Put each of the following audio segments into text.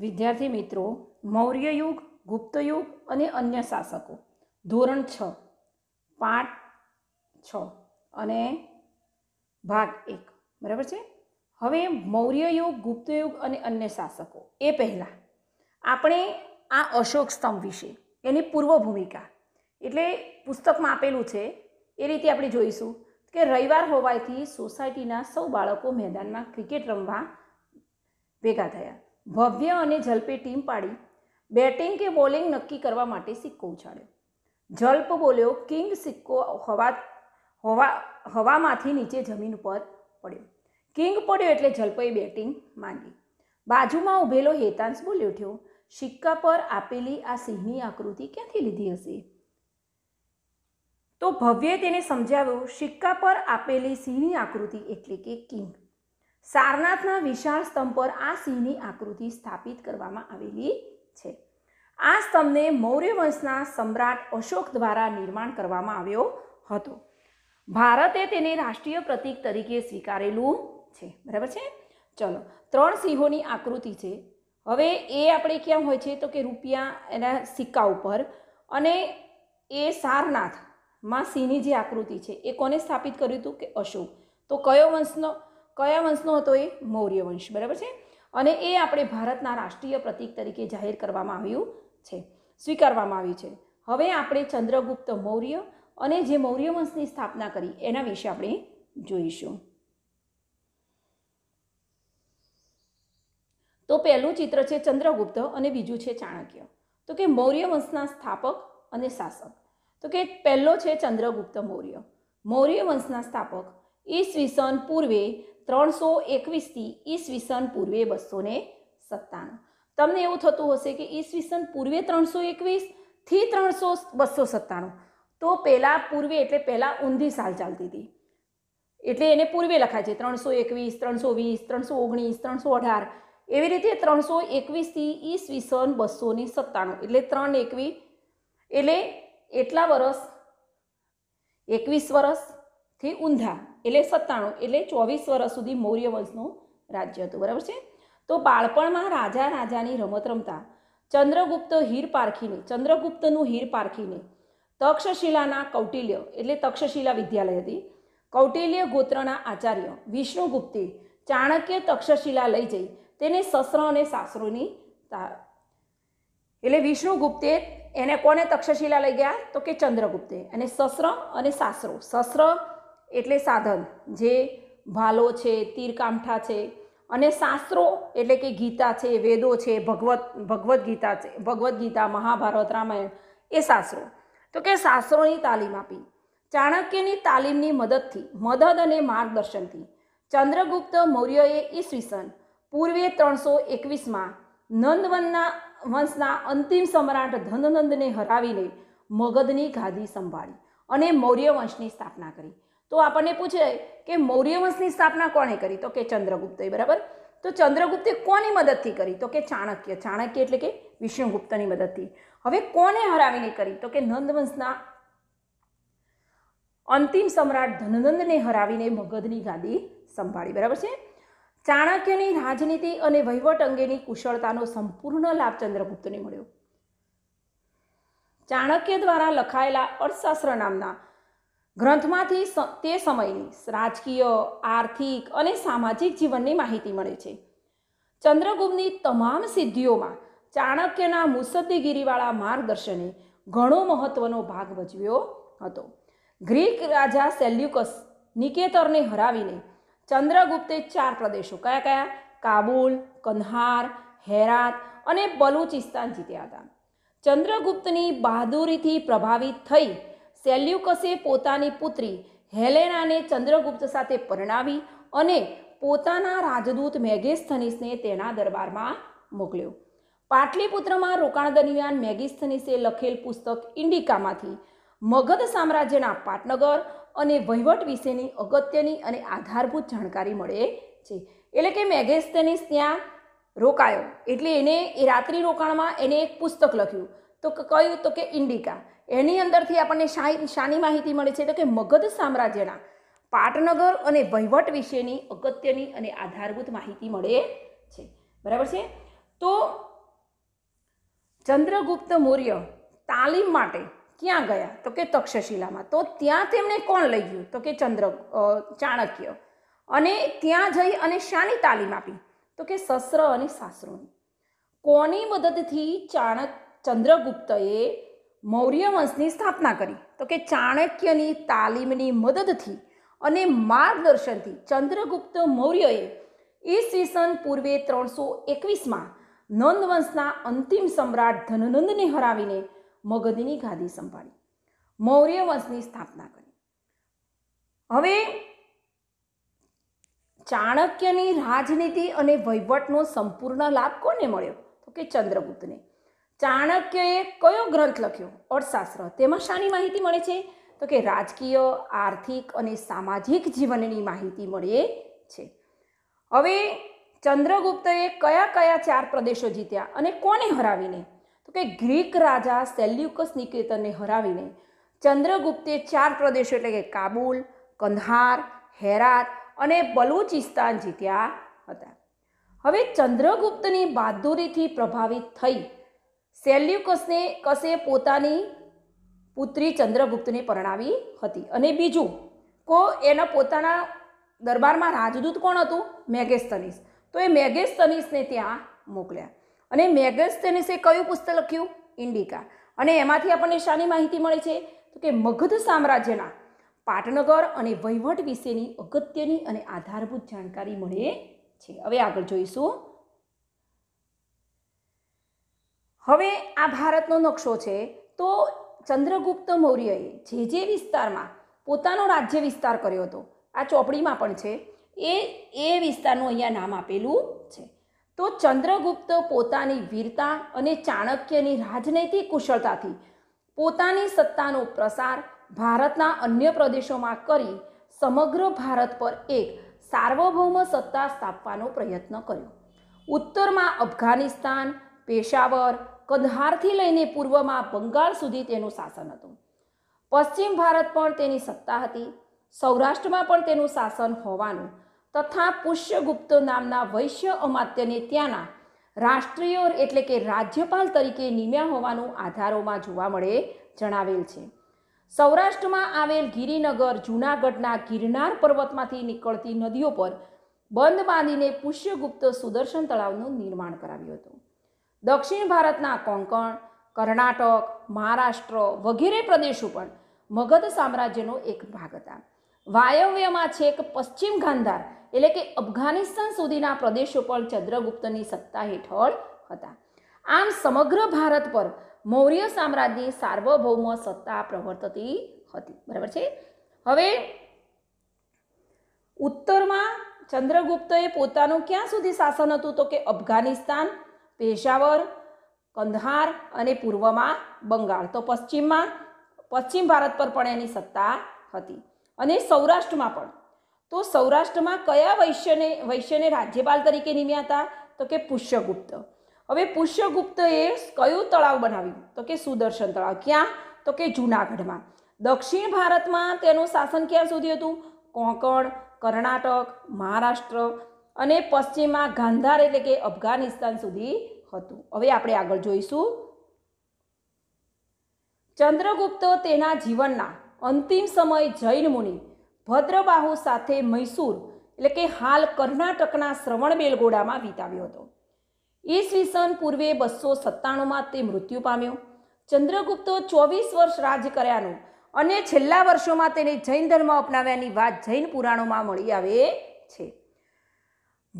વિદ્યાર્થી મિત્રો મૌર્ય યુગ ગુપ્ત યુગ અને અન્ય શાસકો ધોરણ છ પાઠ છ અને ભાગ એક બરાબર છે હવે મૌર્ય યુગ ગુપ્ત યુગ અને અન્ય શાસકો એ પહેલાં આપણે આ અશોક સ્તંભ વિશે એની પૂર્વ ભૂમિકા એટલે પુસ્તકમાં આપેલું છે એ રીતે આપણે જોઈશું કે રવિવાર હોવાથી સોસાયટીના સૌ બાળકો મેદાનમાં ક્રિકેટ રમવા ભેગા થયા ભવ્ય અને જલ્પે ટીમ પાડી બેટિંગ કે બોલિંગ નક્કી કરવા માટે સિક્કો ઉછાળ્યો જલ્પ બોલ્યો કિંગ સિક્કો હવા હવા હવામાંથી નીચે જમીન ઉપર પડ્યો કિંગ પડ્યો એટલે જલ્પએ બેટિંગ માંગી બાજુમાં ઊભેલો હેતાંશ બોલ્યો ઉઠ્યો સિક્કા પર આપેલી આ સિંહની આકૃતિ ક્યાંથી લીધી હશે તો ભવ્યે તેને સમજાવ્યું સિક્કા પર આપેલી સિંહની આકૃતિ એટલે કે કિંગ સારનાથના વિશાળ સ્તંભ પર આ સિંહની આકૃતિ સ્થાપિત કરવામાં આવેલી છે આ સ્તંભને મૌર્ય વંશના સમ્રાટ અશોક દ્વારા નિર્માણ કરવામાં આવ્યો હતો ભારતે તેને રાષ્ટ્રીય પ્રતીક તરીકે સ્વીકારેલું છે બરાબર છે ચલો ત્રણ સિંહોની આકૃતિ છે હવે એ આપણે ક્યાં હોય છે તો કે રૂપિયા એના સિક્કા ઉપર અને એ સારનાથમાં સિંહની જે આકૃતિ છે એ કોને સ્થાપિત કર્યું હતું કે અશોક તો કયો વંશનો કયા વંશનો હતો એ મૌર્ય વંશ બરાબર છે અને એ આપણે ભારતના રાષ્ટ્રીય પ્રતીક તરીકે જાહેર કરવામાં આવ્યું છે સ્વીકારવામાં આવ્યું છે હવે આપણે ચંદ્રગુપ્ત મૌર્ય અને જે મૌર્ય વંશની સ્થાપના કરી એના વિશે આપણે જોઈશું તો પહેલું ચિત્ર છે ચંદ્રગુપ્ત અને બીજું છે ચાણક્ય તો કે મૌર્ય વંશના સ્થાપક અને શાસક તો કે પહેલો છે ચંદ્રગુપ્ત મૌર્ય મૌર્ય વંશના સ્થાપક ઈસવીસન પૂર્વે ત્રણસો એકવીસથી ઈસવીસન પૂર્વે બસો ને સત્તાણું તમને એવું થતું હશે કે ઈસવીસન પૂર્વે ત્રણસો એકવીસથી ત્રણસો બસો સત્તાણું તો પહેલાં પૂર્વે એટલે પહેલાં ઊંધી સાલ ચાલતી હતી એટલે એને પૂર્વે લખાય છે ત્રણસો એકવીસ ત્રણસો વીસ ત્રણસો ઓગણીસ ત્રણસો અઢાર એવી રીતે ત્રણસો એકવીસથી ઈસવીસન બસો ને સત્તાણું એટલે ત્રણ એકવીસ એટલે એટલા વર્ષ એકવીસ વર્ષ થી ઊંધા એટલે સત્તાણું એટલે ચોવીસ વર્ષ સુધી મૌર્ય વંશનું રાજ્ય હતું બરાબર છે તો બાળપણમાં રાજા રાજાની રમત રમતા ચંદ્રગુપ્ત હીર પારખીને ચંદ્રગુપ્તનું હીર પારખીને તક્ષશિલાના કૌટિલ્ય એટલે તક્ષશિલા વિદ્યાલય હતી કૌટિલ્ય ગોત્રના આચાર્ય વિષ્ણુગુપ્તે ચાણક્ય તક્ષશિલા લઈ જઈ તેને સસરો અને સાસરોની એટલે વિષ્ણુગુપ્તે એને કોને તક્ષશિલા લઈ ગયા તો કે ચંદ્રગુપ્તે અને સસરો અને સાસરો સસરો એટલે સાધન જે ભાલો છે તીરકામઠા છે અને શાસ્ત્રો એટલે કે ગીતા છે વેદો છે ભગવત ભગવદ્ ગીતા છે ભગવદ્ ગીતા મહાભારત રામાયણ એ શાસ્ત્રો તો કે શાસ્ત્રોની તાલીમ આપી ચાણક્યની તાલીમની મદદથી મદદ અને માર્ગદર્શનથી ચંદ્રગુપ્ત મૌર્યએ ઈસવીસન પૂર્વે ત્રણસો એકવીસમાં નંદવનના વંશના અંતિમ સમ્રાટ ધનનંદને હરાવીને મગધની ગાદી સંભાળી અને મૌર્ય વંશની સ્થાપના કરી તો આપણને પૂછે કે મૌર્ય વંશની સ્થાપના કોણે કરી તો કે ચંદ્રગુપ્તે બરાબર તો ચંદ્રગુપ્તે કોની મદદથી કરી તો કે ચાણક્ય ચાણક્ય એટલે કે વિષ્ણુગુપ્તની મદદથી હવે કોને હરાવીને કરી તો કે નંદવંશના અંતિમ સમ્રાટ ધનનંદને હરાવીને મગધની ગાદી સંભાળી બરાબર છે ચાણક્યની રાજનીતિ અને વહીવટ અંગેની કુશળતાનો સંપૂર્ણ લાભ ચંદ્રગુપ્તને મળ્યો ચાણક્ય દ્વારા લખાયેલા અર્થશાસ્ત્ર નામના ગ્રંથમાંથી તે સમયની રાજકીય આર્થિક અને સામાજિક જીવનની માહિતી મળે છે ચંદ્રગુપ્તની તમામ સિદ્ધિઓમાં ચાણક્યના મુસદ્દીગીરીવાળા માર્ગદર્શને ઘણો મહત્વનો ભાગ ભજવ્યો હતો ગ્રીક રાજા સેલ્યુકસ નિકેતરને હરાવીને ચંદ્રગુપ્તે ચાર પ્રદેશો કયા કયા કાબુલ કંદહાર હેરાત અને બલુચિસ્તાન જીત્યા હતા ચંદ્રગુપ્તની બહાદુરીથી પ્રભાવિત થઈ સેલ્યુકસે પોતાની પુત્રી હેલેનાને ચંદ્રગુપ્ત સાથે પરણાવી અને પોતાના રાજદૂત મેગેસ્થનીસને તેના દરબારમાં મોકલ્યો પાટલીપુત્રમાં રોકાણ દરમિયાન મેગિસ્થનીસે લખેલ પુસ્તક ઇન્ડિકામાંથી મગધ સામ્રાજ્યના પાટનગર અને વહીવટ વિશેની અગત્યની અને આધારભૂત જાણકારી મળે છે એટલે કે મેગેસ્થનીસ ત્યાં રોકાયો એટલે એને એ રાત્રિ રોકાણમાં એને એક પુસ્તક લખ્યું તો કયું તો કે ઇન્ડિકા એની અંદરથી આપણને શાની માહિતી મળે છે તો કે મગધ સામ્રાજ્યના પાટનગર અને વહીવટ વિશેની અગત્યની અને આધારભૂત માહિતી મળે છે બરાબર છે તો ચંદ્રગુપ્ત મૌર્ય તાલીમ માટે ક્યાં ગયા તો કે તક્ષશિલામાં તો ત્યાં તેમણે કોણ લઈ ગયું તો કે ચંદ્ર ચાણક્ય અને ત્યાં જઈ અને શાની તાલીમ આપી તો કે શસ્ત્ર અને શાસ્ત્રોની કોની મદદથી ચાણક ચંદ્રગુપ્તએ મૌર્ય વંશની સ્થાપના કરી તો કે ચાણક્યની તાલીમની મદદથી અને માર્ગદર્શનથી ચંદ્રગુપ્ત મૌર્યએ ઈસવીસન પૂર્વે ત્રણસો એકવીસમાં નંદવંશના અંતિમ સમ્રાટ ધનનંદને હરાવીને મગધની ગાદી સંભાળી મૌર્ય વંશની સ્થાપના કરી હવે ચાણક્યની રાજનીતિ અને વહીવટનો સંપૂર્ણ લાભ કોને મળ્યો તો કે ચંદ્રગુપ્તને ચાણક્યએ કયો ગ્રંથ લખ્યો અર્થશાસ્ત્ર તેમાં શાની માહિતી મળે છે તો કે રાજકીય આર્થિક અને સામાજિક જીવનની માહિતી મળે છે હવે ચંદ્રગુપ્તએ કયા કયા ચાર પ્રદેશો જીત્યા અને કોને હરાવીને તો કે ગ્રીક રાજા સેલ્યુકસ નિકેતનને હરાવીને ચંદ્રગુપ્તે ચાર પ્રદેશો એટલે કે કાબુલ કંધાર હેરાત અને બલુચિસ્તાન જીત્યા હતા હવે ચંદ્રગુપ્તની બહાદુરીથી પ્રભાવિત થઈ સેલ્યુકસને કસે પોતાની પુત્રી ચંદ્રગુપ્તને પરણાવી હતી અને બીજું કો એના પોતાના દરબારમાં રાજદૂત કોણ હતું મેગેસ્તનીસ તો એ મેગેસ્તનીસને ત્યાં મોકલ્યા અને મેગેસ્તનીસે કયું પુસ્તક લખ્યું ઇન્ડિકા અને એમાંથી આપણને શાની માહિતી મળે છે તો કે મગધ સામ્રાજ્યના પાટનગર અને વહીવટ વિશેની અગત્યની અને આધારભૂત જાણકારી મળે છે હવે આગળ જોઈશું હવે આ ભારતનો નકશો છે તો ચંદ્રગુપ્ત મૌર્યએ જે જે વિસ્તારમાં પોતાનો રાજ્ય વિસ્તાર કર્યો હતો આ ચોપડીમાં પણ છે એ એ વિસ્તારનું અહીંયા નામ આપેલું છે તો ચંદ્રગુપ્ત પોતાની વીરતા અને ચાણક્યની રાજનૈતિક કુશળતાથી પોતાની સત્તાનો પ્રસાર ભારતના અન્ય પ્રદેશોમાં કરી સમગ્ર ભારત પર એક સાર્વભૌમ સત્તા સ્થાપવાનો પ્રયત્ન કર્યો ઉત્તરમાં અફઘાનિસ્તાન પેશાવર કંદહારથી લઈને પૂર્વમાં બંગાળ સુધી તેનું શાસન હતું પશ્ચિમ ભારત પણ તેની સત્તા હતી સૌરાષ્ટ્રમાં પણ તેનું શાસન હોવાનું તથા પુષ્યગુપ્ત નામના વૈશ્ય અમાત્યને ત્યાંના રાષ્ટ્રીય એટલે કે રાજ્યપાલ તરીકે નિમ્યા હોવાનું આધારોમાં જોવા મળે જણાવેલ છે સૌરાષ્ટ્રમાં આવેલ ગિરિનગર જૂનાગઢના ગિરનાર પર્વતમાંથી નીકળતી નદીઓ પર બંધ બાંધીને પુષ્યગુપ્ત સુદર્શન તળાવનું નિર્માણ કરાવ્યું હતું દક્ષિણ ભારતના કોંકણ કર્ણાટક મહારાષ્ટ્ર વગેરે પ્રદેશો પણ મગધ સામ્રાજ્યનો એક ભાગ હતા વાયવ્યમાં છેક પશ્ચિમ ગાંધાર એટલે કે અફઘાનિસ્તાન સુધીના પ્રદેશો પણ ચંદ્રગુપ્તની સત્તા હેઠળ હતા આમ સમગ્ર ભારત પર મૌર્ય સામ્રાજ્યની સાર્વભૌમ સત્તા પ્રવર્તતી હતી બરાબર છે હવે ઉત્તરમાં ચંદ્રગુપ્તએ પોતાનું ક્યાં સુધી શાસન હતું તો કે અફઘાનિસ્તાન પેશાવર કંધાર અને પૂર્વમાં બંગાળ તો પશ્ચિમમાં પશ્ચિમ ભારત પર પણ એની સત્તા હતી અને સૌરાષ્ટ્રમાં પણ તો સૌરાષ્ટ્રમાં કયા વૈશ્યને વૈશ્યને રાજ્યપાલ તરીકે નિમ્યા હતા તો કે પુષ્યગુપ્ત હવે પુષ્યગુપ્તએ કયું તળાવ બનાવ્યું તો કે સુદર્શન તળાવ ક્યાં તો કે જૂનાગઢમાં દક્ષિણ ભારતમાં તેનું શાસન ક્યાં સુધી હતું કોંકણ કર્ણાટક મહારાષ્ટ્ર અને પશ્ચિમમાં ગાંધાર એટલે કે અફઘાનિસ્તાન સુધી હતું હવે આપણે આગળ જોઈશું ચંદ્રગુપ્ત તેના જીવનના અંતિમ સમય જૈન મુનિ ભદ્રબાહુ સાથે મૈસૂર એટલે કે હાલ કર્ણાટકના શ્રવણ બેલગોડામાં વિતાવ્યો હતો ઈસવીસન પૂર્વે બસો સત્તાણુંમાં તે મૃત્યુ પામ્યો ચંદ્રગુપ્તો ચોવીસ વર્ષ રાજ કર્યાનું અને છેલ્લા વર્ષોમાં તેને જૈન ધર્મ અપનાવ્યાની વાત જૈન પુરાણોમાં મળી આવે છે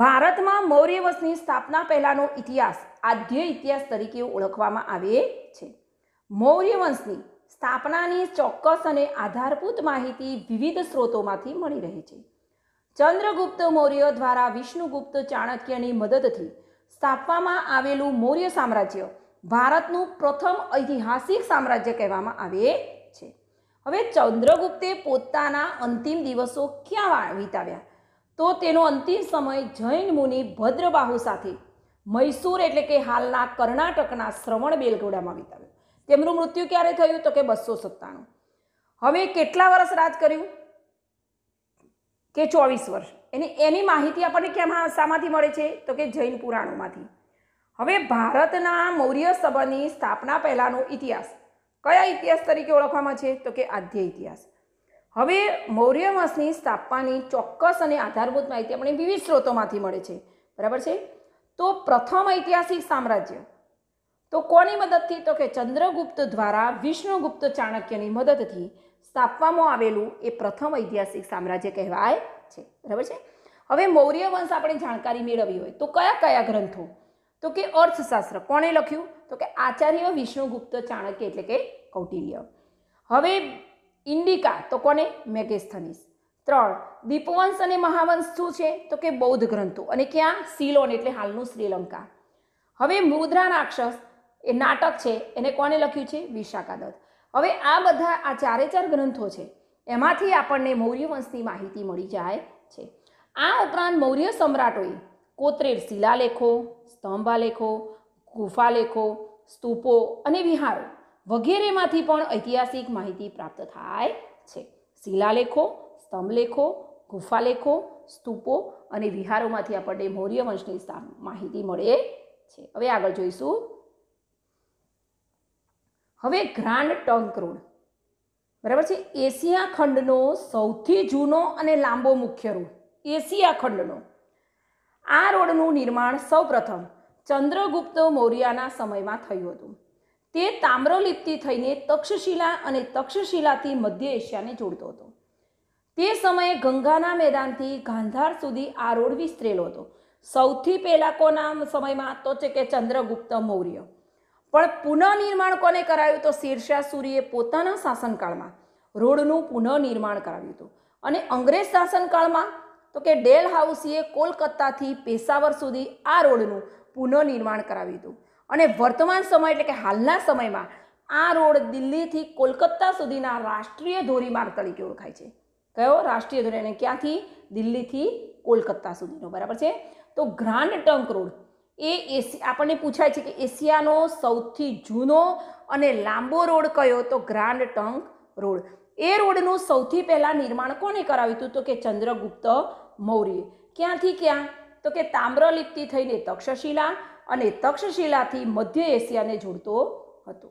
ભારતમાં મૌર્ય વંશની સ્થાપના પહેલાંનો ઇતિહાસ આદ્ય ઇતિહાસ તરીકે ઓળખવામાં આવે છે મૌર્ય વંશની સ્થાપનાની ચોક્કસ અને આધારભૂત માહિતી વિવિધ સ્ત્રોતોમાંથી મળી રહે છે ચંદ્રગુપ્ત મૌર્ય દ્વારા વિષ્ણુગુપ્ત ચાણક્યની મદદથી સ્થાપવામાં આવેલું મૌર્ય સામ્રાજ્ય ભારતનું પ્રથમ ઐતિહાસિક સામ્રાજ્ય કહેવામાં આવે છે હવે ચંદ્રગુપ્તે પોતાના અંતિમ દિવસો ક્યાં વિતાવ્યા તો તેનો અંતિમ સમય જૈન મુનિ ભદ્રબાહુ સાથે મૈસૂર એટલે કે હાલના કર્ણાટકના શ્રવણ બેલગોડામાં વિતાવ્યો તેમનું મૃત્યુ ક્યારે થયું તો કે બસો સત્તાણું હવે કેટલા વર્ષ રાજ કર્યું કે ચોવીસ વર્ષ એની એની માહિતી આપણને કેમ શામાંથી મળે છે તો કે જૈન પુરાણોમાંથી હવે ભારતના મૌર્ય સભાની સ્થાપના પહેલાંનો ઇતિહાસ કયા ઇતિહાસ તરીકે ઓળખવામાં છે તો કે આધ્ય ઇતિહાસ હવે મૌર્ય વંશની સ્થાપવાની ચોક્કસ અને આધારભૂત માહિતી આપણે વિવિધ સ્ત્રોતોમાંથી મળે છે બરાબર છે તો પ્રથમ ઐતિહાસિક સામ્રાજ્ય તો કોની મદદથી તો કે ચંદ્રગુપ્ત દ્વારા વિષ્ણુગુપ્ત ચાણક્યની મદદથી સ્થાપવામાં આવેલું એ પ્રથમ ઐતિહાસિક સામ્રાજ્ય કહેવાય છે બરાબર છે હવે મૌર્ય વંશ આપણે જાણકારી મેળવી હોય તો કયા કયા ગ્રંથો તો કે અર્થશાસ્ત્ર કોણે લખ્યું તો કે આચાર્ય વિષ્ણુગુપ્ત ચાણક્ય એટલે કે કૌટિલ્ય હવે ઇન્ડિકા તો કોને મેગેસ્થનીસ ત્રણ દીપવંશ અને મહાવંશ શું છે તો કે બૌદ્ધ ગ્રંથો અને ક્યાં સિલોન એટલે હાલનું શ્રીલંકા હવે મુદ્રા રાક્ષસ એ નાટક છે એને કોને લખ્યું છે વિશાખાદત્ત હવે આ બધા આ ચારે ચાર ગ્રંથો છે એમાંથી આપણને મૌર્ય વંશની માહિતી મળી જાય છે આ ઉપરાંત મૌર્ય સમ્રાટોએ કોતરેર શિલાલેખો સ્તંભાલેખો ગુફાલેખો સ્તૂપો અને વિહારો વગેરેમાંથી પણ ઐતિહાસિક માહિતી પ્રાપ્ત થાય છે શિલાલેખો સ્તંભલેખો ગુફાલેખો સ્તૂપો અને વિહારોમાંથી આપણને મૌર્ય વંશની માહિતી મળે છે હવે આગળ જોઈશું હવે ગ્રાન્ડ ટંક રોડ બરાબર છે એશિયા ખંડનો સૌથી જૂનો અને લાંબો મુખ્ય રોડ એશિયા ખંડનો આ રોડનું નિર્માણ સૌપ્રથમ ચંદ્રગુપ્ત મૌર્યના સમયમાં થયું હતું તે તામ્રલિપ્તિ થઈને તક્ષશિલા અને તક્ષશિલાથી મધ્ય એશિયાને જોડતો હતો તે સમયે ગંગાના મેદાનથી ગાંધાર સુધી આ રોડ વિસ્તરેલો હતો સૌથી પહેલાં કોના સમયમાં તો છે કે ચંદ્રગુપ્ત મૌર્ય પણ પુનઃનિર્માણ કોને કરાયું તો શીર્ષાસુરીએ પોતાના શાસનકાળમાં રોડનું પુનઃનિર્માણ કરાવ્યું હતું અને અંગ્રેજ શાસનકાળમાં તો કે ડેલ હાઉસીએ કોલકાતાથી પેશાવર સુધી આ રોડનું પુનઃનિર્માણ કરાવ્યું હતું અને વર્તમાન સમય એટલે કે હાલના સમયમાં આ રોડ દિલ્હીથી કોલકાતા સુધીના રાષ્ટ્રીય ધોરીમાર્ગ તરીકે ઓળખાય છે કયો રાષ્ટ્રીય ધોરી અને ક્યાંથી દિલ્હીથી કોલકાતા સુધીનો બરાબર છે તો ગ્રાન્ડ ટંક રોડ એ એશિયા આપણને પૂછાય છે કે એશિયાનો સૌથી જૂનો અને લાંબો રોડ કયો તો ગ્રાન્ડ ટંક રોડ એ રોડનું સૌથી પહેલાં નિર્માણ કોને કરાવ્યું હતું તો કે ચંદ્રગુપ્ત મૌર્ય ક્યાંથી ક્યાં તો કે તામ્રલિપ્તિ થઈને તક્ષશિલા અને તક્ષશિલાથી મધ્ય એશિયાને જોડતો હતો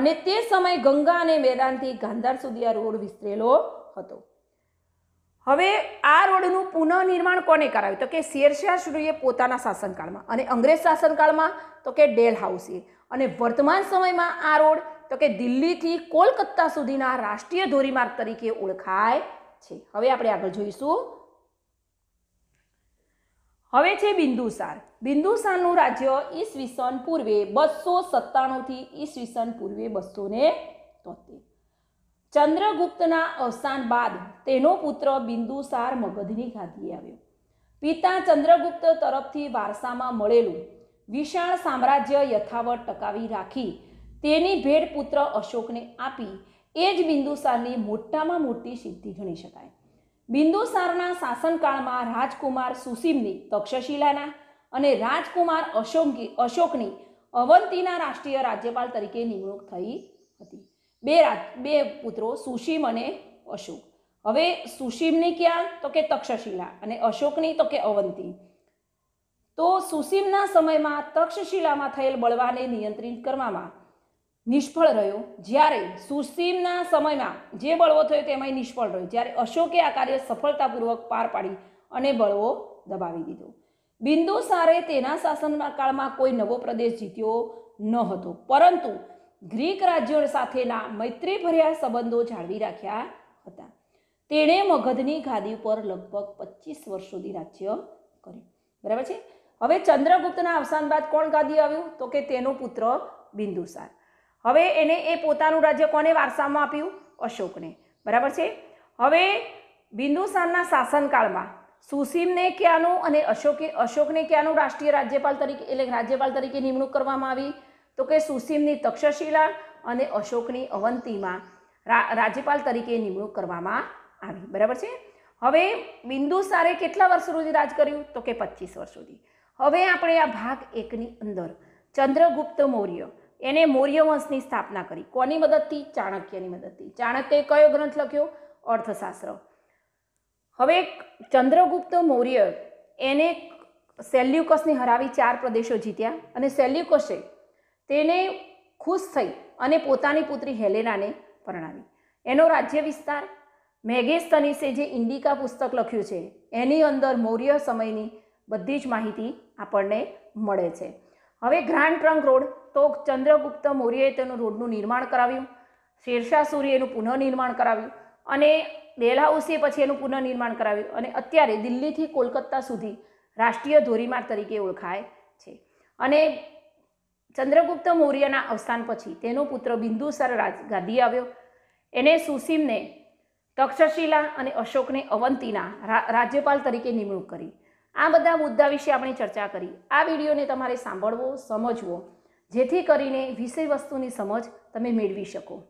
અને તે સમયે ગંગા અને મેદાનથી ગાંધાર સુધી આ રોડ વિસ્તરેલો હતો હવે આ રોડનું પુનઃનિર્માણ કોને કરાવ્યું તો કે શેરશાહ શ્રીએ પોતાના શાસનકાળમાં અને અંગ્રેજ શાસનકાળમાં તો કે ડેલ હાઉસે અને વર્તમાન સમયમાં આ રોડ તો કે દિલ્હીથી કોલકાતા સુધીના રાષ્ટ્રીય ધોરીમાર્ગ તરીકે ઓળખાય છે હવે આપણે આગળ જોઈશું હવે છે બિંદુસાર બિંદુસારનું રાજ્ય ઈસવીસન પૂર્વે બસો સત્તાણુંથી ઈસવીસન પૂર્વે બસો ને તોતેર ચંદ્રગુપ્તના અવસાન બાદ તેનો પુત્ર બિંદુસાર મગધની ગાદીએ આવ્યો પિતા ચંદ્રગુપ્ત તરફથી વારસામાં મળેલું વિશાળ સામ્રાજ્ય યથાવત ટકાવી રાખી તેની ભેટ પુત્ર અશોકને આપી એ જ બિંદુસારની મોટામાં મોટી સિદ્ધિ ગણી શકાય બિંદુસારના શાસનકાળમાં રાજકુમાર સુસીમની તક્ષશિલાના અને રાજકુમાર અશોકી અશોકની અવંતીના રાષ્ટ્રીય રાજ્યપાલ તરીકે નિમણૂક થઈ હતી બે રાજ બે પુત્રો સુશીમ અને અશોક હવે સુશીમની ક્યાં તો કે તક્ષશિલા અને અશોકની તો કે અવંતી તો સુસીમના સમયમાં તક્ષશિલામાં થયેલ બળવાને નિયંત્રિત કરવામાં નિષ્ફળ રહ્યો જ્યારે સુસીમના સમયમાં જે બળવો થયો તેમાં નિષ્ફળ રહ્યો જ્યારે અશોકે આ કાર્ય સફળતાપૂર્વક પાર પાડી અને બળવો દબાવી દીધો બિંદુસારે તેના શાસનકાળમાં કોઈ નવો પ્રદેશ જીત્યો ન હતો પરંતુ ગ્રીક રાજ્યો સાથેના મૈત્રીભર્યા સંબંધો જાળવી રાખ્યા હતા તેણે મગધની ગાદી ઉપર લગભગ પચીસ વર્ષ સુધી રાજ્ય કર્યું બરાબર છે હવે ચંદ્રગુપ્તના અવસાન બાદ કોણ ગાદી આવ્યું તો કે તેનો પુત્ર બિંદુસાર હવે એને એ પોતાનું રાજ્ય કોને વારસામાં આપ્યું અશોકને બરાબર છે હવે બિંદુસારના શાસનકાળમાં સુસીમને ક્યાંનું અને અશોકે અશોકને ક્યાંનું રાષ્ટ્રીય રાજ્યપાલ તરીકે એટલે રાજ્યપાલ તરીકે નિમણૂક કરવામાં આવી તો કે સુસીમની તક્ષશિલા અને અશોકની અવંતીમાં રાજ્યપાલ તરીકે નિમણૂક કરવામાં આવી બરાબર છે હવે બિંદુસારે કેટલા વર્ષ સુધી રાજ કર્યું તો કે પચીસ વર્ષ સુધી હવે આપણે આ ભાગ એકની અંદર ચંદ્રગુપ્ત મૌર્ય એને મૌર્ય વંશની સ્થાપના કરી કોની મદદથી ચાણક્યની મદદથી ચાણક્યએ કયો ગ્રંથ લખ્યો અર્થશાસ્ત્ર હવે ચંદ્રગુપ્ત મૌર્ય એને સેલ્યુકસને હરાવી ચાર પ્રદેશો જીત્યા અને સેલ્યુકસે તેને ખુશ થઈ અને પોતાની પુત્રી હેલેનાને પરણાવી એનો રાજ્ય વિસ્તાર મેગેસ્તનીસે જે ઇન્ડિકા પુસ્તક લખ્યું છે એની અંદર મૌર્ય સમયની બધી જ માહિતી આપણને મળે છે હવે ગ્રાન્ડ ટ્રંક રોડ તો ચંદ્રગુપ્ત મૌર્યએ તેનું રોડનું નિર્માણ કરાવ્યું શેરશાહ સૂર્ય એનું પુનઃનિર્માણ કરાવ્યું અને ડેલહાઉસીએ પછી એનું પુનઃનિર્માણ કરાવ્યું અને અત્યારે દિલ્હીથી કોલકાતા સુધી રાષ્ટ્રીય ધોરીમાર્ગ તરીકે ઓળખાય છે અને ચંદ્રગુપ્ત મૌર્યના અવસાન પછી તેનો પુત્ર બિંદુસર રાજ ગાદી આવ્યો એને સુસીમને તક્ષશિલા અને અશોકને અવંતીના રાજ્યપાલ તરીકે નિમણૂક કરી આ બધા મુદ્દા વિશે આપણે ચર્ચા કરી આ વિડીયોને તમારે સાંભળવો સમજવો જેથી કરીને વિષય વસ્તુની સમજ તમે મેળવી શકો